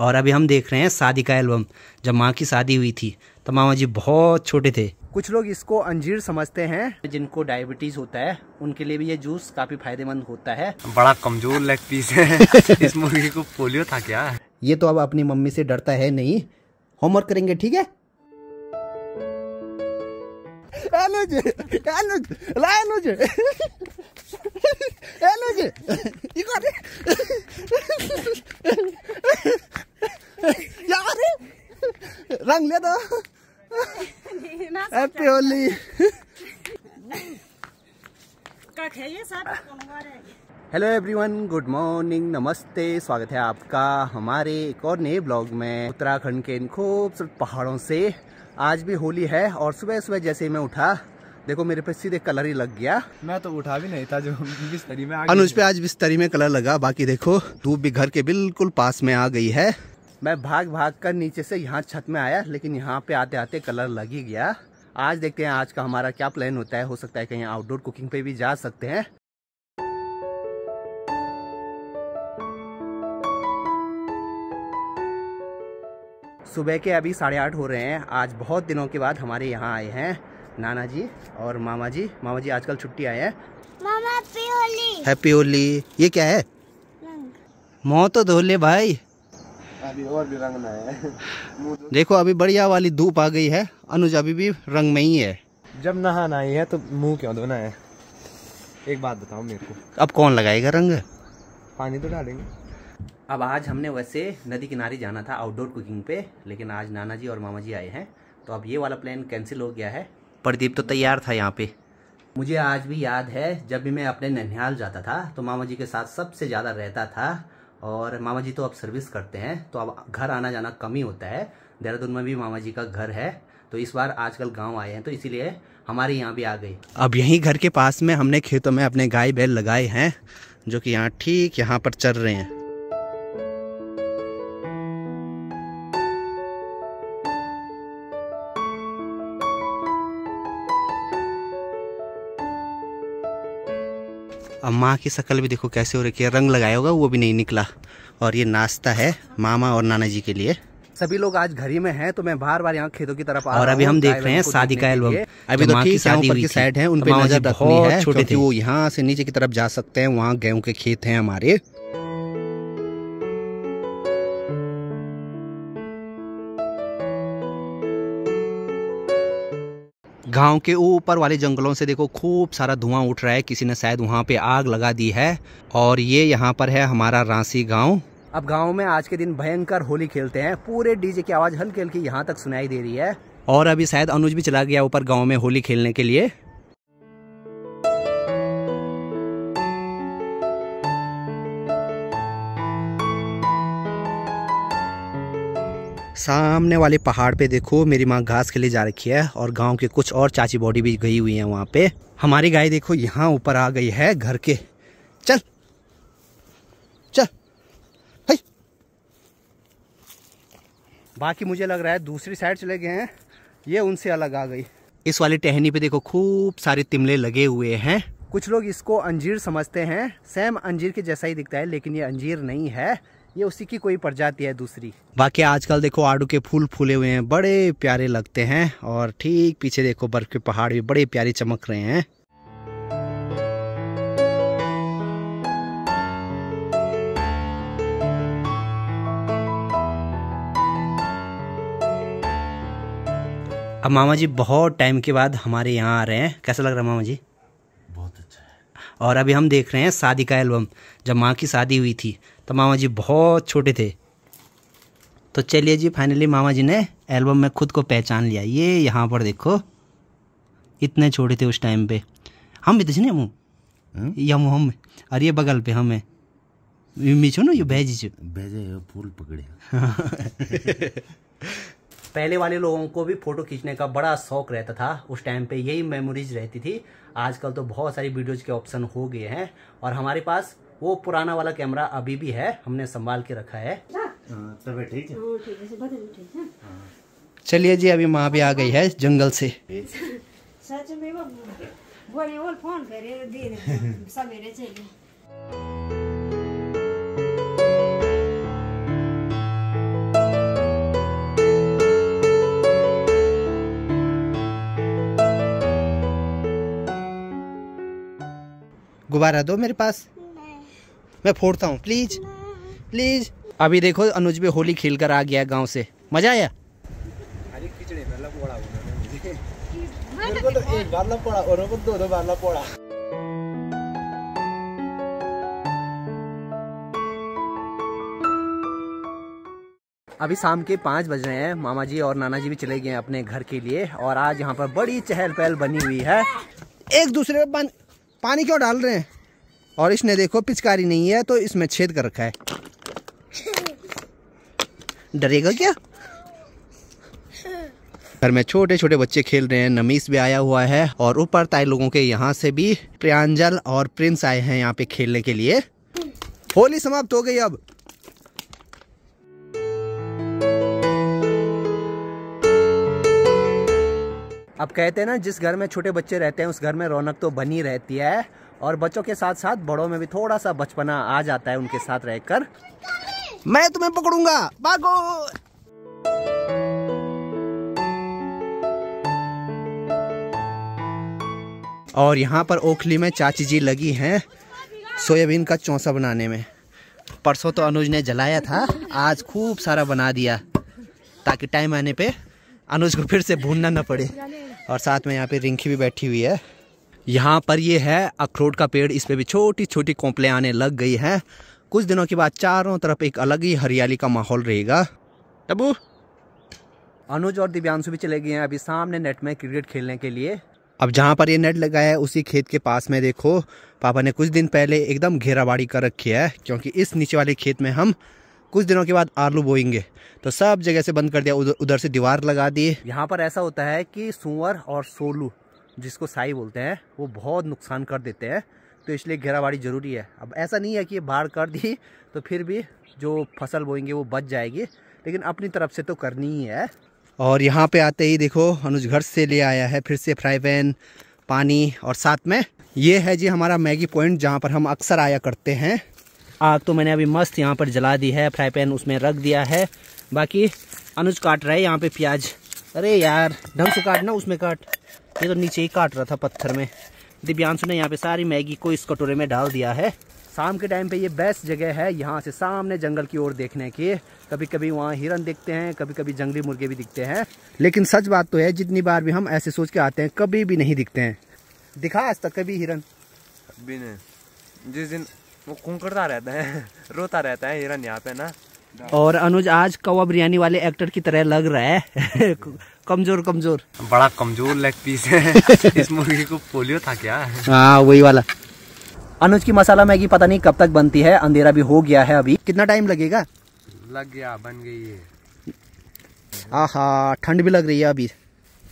और अभी हम देख रहे हैं शादी का एल्बम जब माँ की शादी हुई थी तो मामा जी बहुत छोटे थे कुछ लोग इसको अंजीर समझते हैं जिनको डायबिटीज होता है उनके लिए भी ये जूस काफी फायदेमंद होता है बड़ा कमजोर लेग पीस है इस मुर्गी को पोलियो था क्या ये तो अब अपनी मम्मी से डरता है नहीं होमवर्क करेंगे ठीक है Aluj! Aluj! Aluj! हेलो दो happy Holi hello everyone good morning नमस्ते स्वागत है आपका हमारे एक और नए ब्लॉग में उत्तराखंड के इन खूबसूरत पहाड़ों से आज भी होली है और सुबह सुबह जैसे ही मैं उठा देखो मेरे पे सीधे कलर ही लग गया मैं तो उठा भी नहीं था जो बिस्तरी में अनुज पे आज बिस्तरी में कलर लगा बाकी देखो धूप भी घर के बिल्कुल पास में आ गई है मैं भाग भाग कर नीचे से यहाँ छत में आया लेकिन यहाँ पे आते आते कलर लग ही गया आज देखते हैं आज का हमारा क्या प्लान होता है हो सकता है कहीं आउटडोर कुकिंग पे भी जा सकते हैं सुबह के अभी साढ़े आठ हो रहे हैं आज बहुत दिनों के बाद हमारे यहाँ आए हैं नाना जी और मामा जी मामा जी आजकल छुट्टी आए हैं मामा हैप्पी होली ये क्या है मोह तो धोले भाई अभी और भी रंगना है देखो अभी बढ़िया वाली धूप आ गई है अनुज अभी भी रंग में ही है जब नहाना ही है तो मुंह क्यों धोना है एक बात बताओ मेरे को अब कौन लगाएगा रंग पानी तो डालेंगे अब आज हमने वैसे नदी किनारे जाना था आउटडोर कुकिंग पे लेकिन आज नाना जी और मामा जी आए हैं तो अब ये वाला प्लान कैंसिल हो गया है प्रदीप तो तैयार था यहाँ पे मुझे आज भी याद है जब भी मैं अपने ननिहाल जाता था तो मामा जी के साथ सबसे ज़्यादा रहता था और मामा जी तो अब सर्विस करते हैं तो अब घर आना जाना कम ही होता है देहरादून में भी मामा जी का घर है तो इस बार आजकल गांव आए हैं तो इसीलिए हमारे यहाँ भी आ गई अब यहीं घर के पास में हमने खेतों में अपने गाय बैल लगाए हैं जो कि यहाँ ठीक यहाँ पर चल रहे हैं अब माँ की शक्ल भी देखो कैसे हो रखी है रंग लगाया होगा वो भी नहीं निकला और ये नाश्ता है मामा और नाना जी के लिए सभी लोग आज घर ही में हैं तो मैं बार बार यहाँ खेतों की तरफ और अभी हम देख रहे हैं शादी का एल्बम तो अभी तो ठीक शादी की साइड है उन नजर रखनी है छोटे थे वो यहाँ से नीचे की तरफ जा सकते हैं वहाँ गेहूं के खेत हैं हमारे गांव के ऊपर वाले जंगलों से देखो खूब सारा धुआं उठ रहा है किसी ने शायद वहाँ पे आग लगा दी है और ये यहाँ पर है हमारा रांसी गांव अब गांव में आज के दिन भयंकर होली खेलते हैं पूरे डीजे की आवाज़ हल्की हल्की यहाँ तक सुनाई दे रही है और अभी शायद अनुज भी चला गया ऊपर गाँव में होली खेलने के लिए सामने वाले पहाड़ पे देखो मेरी माँ घास के लिए जा रखी है और गांव के कुछ और चाची बॉडी भी गई हुई है वहाँ पे हमारी गाय देखो यहाँ ऊपर आ गई है घर के चल चल है बाकी मुझे लग रहा है दूसरी साइड चले गए हैं ये उनसे अलग आ गई इस वाली टहनी पे देखो खूब सारे तिमले लगे हुए हैं कुछ लोग इसको अंजीर समझते हैं सेम अंजीर के जैसा ही दिखता है लेकिन ये अंजीर नहीं है ये उसी की कोई प्रजाति है दूसरी बाकी आजकल देखो आड़ू के फूल फूले हुए हैं बड़े प्यारे लगते हैं और ठीक पीछे देखो बर्फ के पहाड़ भी बड़े प्यारे चमक रहे हैं अब मामा जी बहुत टाइम के बाद हमारे यहाँ आ रहे हैं कैसा लग रहा है मामा जी बहुत अच्छा है और अभी हम देख रहे हैं शादी का एल्बम जब माँ की शादी हुई थी तो मामा जी बहुत छोटे थे तो चलिए जी फाइनली मामा जी ने एल्बम में खुद को पहचान लिया ये यहाँ पर देखो इतने छोटे थे उस टाइम पे हम भी तो थे हम्म? हम यम हम अरे ये बगल पे हमें मीचो ना ये भेजी चो भेजे फूल पकड़े हाँ। पहले वाले लोगों को भी फोटो खींचने का बड़ा शौक रहता था उस टाइम पे यही मेमोरीज रहती थी आजकल तो बहुत सारी वीडियोज के ऑप्शन हो गए हैं और हमारे पास वो पुराना वाला कैमरा अभी भी है हमने संभाल के रखा है हाँ, ठीक है हाँ। हाँ। चलिए जी अभी माँ भी आ गई है जंगल से सच में वो बोले वो फोन करे सवेरे चले गुब्बारा दो मेरे पास मैं फोड़ता हूँ प्लीज प्लीज अभी देखो अनुज भी होली खेल कर आ गया गाँव से मजा आया तो, तो एक बार पड़ा और दो दो बार पड़ा अभी शाम के पाँच बज रहे हैं मामा जी और नाना जी भी चले गए अपने घर के लिए और आज यहाँ पर बड़ी चहल पहल बनी हुई है एक दूसरे पर पानी क्यों डाल रहे हैं और इसने देखो पिचकारी नहीं है तो इसमें छेद कर रखा है डरेगा क्या घर में छोटे छोटे बच्चे खेल रहे हैं नमीस भी आया हुआ है और ऊपर ताई लोगों के यहाँ से भी प्रियांजल और प्रिंस आए हैं यहाँ पे खेलने के लिए होली समाप्त हो गई अब अब कहते हैं ना जिस घर में छोटे बच्चे रहते हैं उस घर में रौनक तो बनी रहती है और बच्चों के साथ साथ बड़ों में भी थोड़ा सा बचपना आ जाता है उनके साथ रहकर मैं तुम्हें पकड़ूंगा भागो और यहाँ पर ओखली में चाची जी लगी हैं सोयाबीन का चौंसा बनाने में परसों तो अनुज ने जलाया था आज खूब सारा बना दिया ताकि टाइम आने पे अनुज को फिर से भूनना न पड़े और साथ में यहाँ पे रिंकी भी बैठी हुई है यहाँ पर ये है अखरोट का पेड़ इस पर भी छोटी छोटी कोंपले आने लग गई हैं कुछ दिनों के बाद चारों तरफ एक अलग ही हरियाली का माहौल रहेगा टबू अनुज और दिव्यांशु भी चले गए हैं अभी सामने नेट में क्रिकेट खेलने के लिए अब जहाँ पर ये नेट लगा है उसी खेत के पास में देखो पापा ने कुछ दिन पहले एकदम घेराबाड़ी कर रखी है क्योंकि इस नीचे वाले खेत में हम कुछ दिनों के बाद आलू बोएंगे तो सब जगह से बंद कर दिया उधर उधर से दीवार लगा दी यहाँ पर ऐसा होता है कि सुअर और सोलू जिसको साई बोलते हैं वो बहुत नुकसान कर देते हैं तो इसलिए घेराबाड़ी ज़रूरी है अब ऐसा नहीं है कि ये कर दी तो फिर भी जो फसल बोएंगे वो बच जाएगी लेकिन अपनी तरफ से तो करनी ही है और यहाँ पे आते ही देखो अनुज घर से ले आया है फिर से फ्राई पैन पानी और साथ में ये है जी हमारा मैगी पॉइंट जहाँ पर हम अक्सर आया करते हैं आग तो मैंने अभी मस्त यहाँ पर जला दी है फ्राई पैन उसमें रख दिया है बाकी अनुज काट रहा है यहाँ पे प्याज अरे यार ढंग से काटना उसमें काट ये तो नीचे ही काट रहा था पत्थर में दिव्यांशु ने यहाँ पे सारी मैगी को इस कटोरे में डाल दिया है शाम के टाइम पे ये बेस्ट जगह है यहाँ से सामने जंगल की ओर देखने के कभी कभी वहाँ हिरन दिखते हैं कभी कभी जंगली मुर्गे भी दिखते हैं लेकिन सच बात तो है जितनी बार भी हम ऐसे सोच के आते हैं कभी भी नहीं दिखते हैं दिखा आज तक कभी हिरन नहीं जिस दिन वो कुंकड़ता रहता है रोता रहता है हिरन यहाँ पे ना और अनुज आज कौवा बिरयानी वाले एक्टर की तरह लग रहा है कमजोर कमजोर बड़ा कमजोर लेग पीस है इस मुर्गी को पोलियो था क्या हाँ वही वाला अनुज की मसाला मैगी पता नहीं कब तक बनती है अंधेरा भी हो गया है अभी कितना टाइम लगेगा लग गया बन गई है आहा ठंड भी लग रही है अभी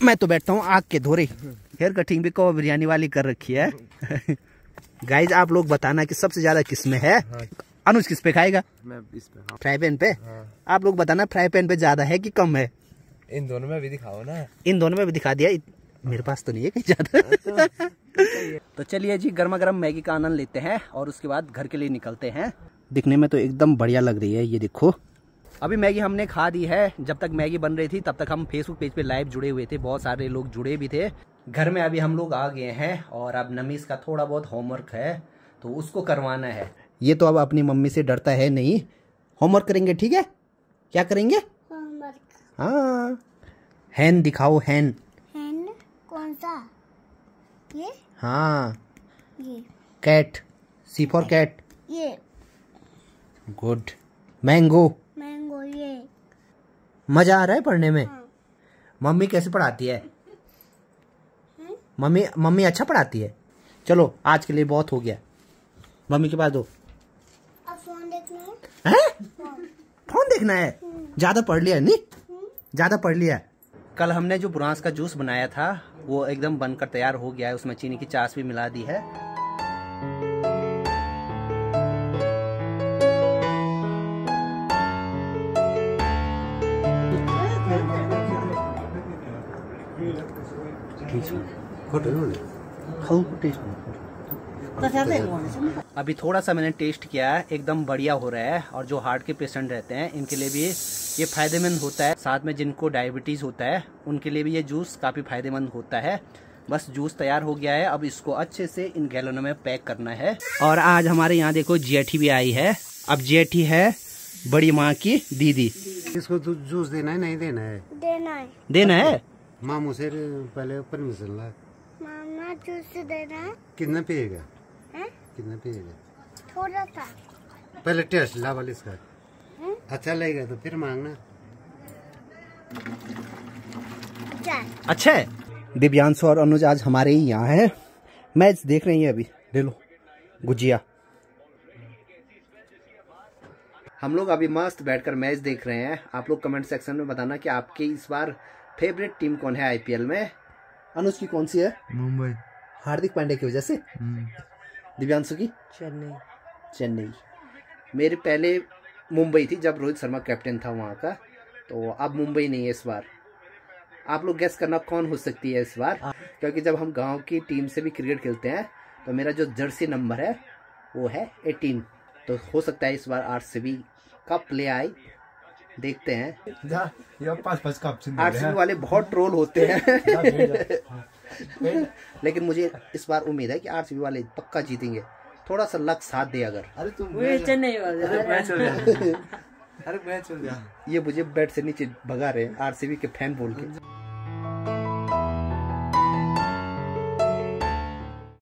मैं तो बैठता हूँ आग के धोरे हेयर कटिंग भी कौवा बिरयानी वाली कर रखी है गाइज आप लोग बताना कि सबसे ज्यादा किसमें है हाँ। अनुज किस पे खाएगा हाँ। फ्राई पैन पे हाँ। आप लोग बताना फ्राई पैन पे ज्यादा है की कम है इन दोनों में भी दिखाओ ना इन दोनों में भी दिखा दिया मेरे पास तो नहीं है कहीं ज्यादा हाँ, तो, तो चलिए जी गर्मा गर्म मैगी का आनंद लेते हैं और उसके बाद घर के लिए निकलते हैं दिखने में तो एकदम बढ़िया लग रही है ये देखो अभी मैगी हमने खा दी है जब तक मैगी बन रही थी तब तक हम फेसबुक पेज पे लाइव जुड़े हुए थे बहुत सारे लोग जुड़े भी थे घर में अभी हम लोग आ गए हैं और अब नमीस का थोड़ा बहुत होमवर्क है तो उसको करवाना है ये तो अब अपनी मम्मी से डरता है नहीं होमवर्क करेंगे ठीक है क्या करेंगे होमवर्क हाँ हैन दिखाओ हैन हैन कौन सा ये हाँ ये कैट सी फॉर कैट ये गुड मैंगो मैंगो ये मजा आ रहा है पढ़ने में हाँ। मम्मी कैसे पढ़ाती है हम्म? मम्मी मम्मी अच्छा पढ़ाती है चलो आज के लिए बहुत हो गया मम्मी के पास दो फोन देखना है फोन देखना है ज्यादा पढ़ लिया नहीं ज्यादा पढ़ लिया कल हमने जो बुरांस का जूस बनाया था वो एकदम बनकर तैयार हो गया है उसमें चीनी की चास भी मिला दी है ठीक है तो अभी थोड़ा सा मैंने टेस्ट किया है एकदम बढ़िया हो रहा है और जो हार्ट के पेशेंट रहते हैं इनके लिए भी ये फायदेमंद होता है साथ में जिनको डायबिटीज़ होता है उनके लिए भी ये जूस काफ़ी फायदेमंद होता है बस जूस तैयार हो गया है अब इसको अच्छे से इन गैलनों में पैक करना है और आज हमारे यहाँ देखो जेठी भी आई है अब जेठी है बड़ी माँ की दीदी इसको जूस देना है नहीं देना है देना है देना है मामू से पहले परमिशन ला जूस देना कितना पिएगा कितना पिएगा थोड़ा सा पहले टेस्ट ला वाले इसका अच्छा लगेगा तो फिर मांगना अच्छा।, अच्छा है दिव्यांशु और अनुज आज हमारे ही यहाँ है मैच देख रही है अभी ले लो गुजिया हम लोग अभी मस्त बैठकर मैच देख रहे हैं आप लोग कमेंट सेक्शन में बताना कि आपकी इस बार फेवरेट टीम कौन है आईपीएल में अनुज की कौन सी है मुंबई हार्दिक पांडे की वजह से हम्म। दिव्यांशु की चेन्नई चेन्नई मेरे पहले मुंबई थी जब रोहित शर्मा कैप्टन था वहाँ का तो अब मुंबई नहीं है इस बार आप लोग गैस करना कौन हो सकती है इस बार क्योंकि जब हम गांव की टीम से भी क्रिकेट खेलते हैं तो मेरा जो जर्सी नंबर है वो है एटीन तो हो सकता है इस बार आर सी बी का प्ले आए देखते हैं आरसीबी हाँ। वाले बहुत ट्रोल होते हैं हाँ। लेकिन मुझे इस बार उम्मीद है कि आरसीबी वाले पक्का जीतेंगे थोड़ा सा लक साथ दे अगर अरे तुम चेन्नई अरे मैच हो गया ये मुझे बेड से नीचे भगा रहे हैं आरसीबी के फैन बोल के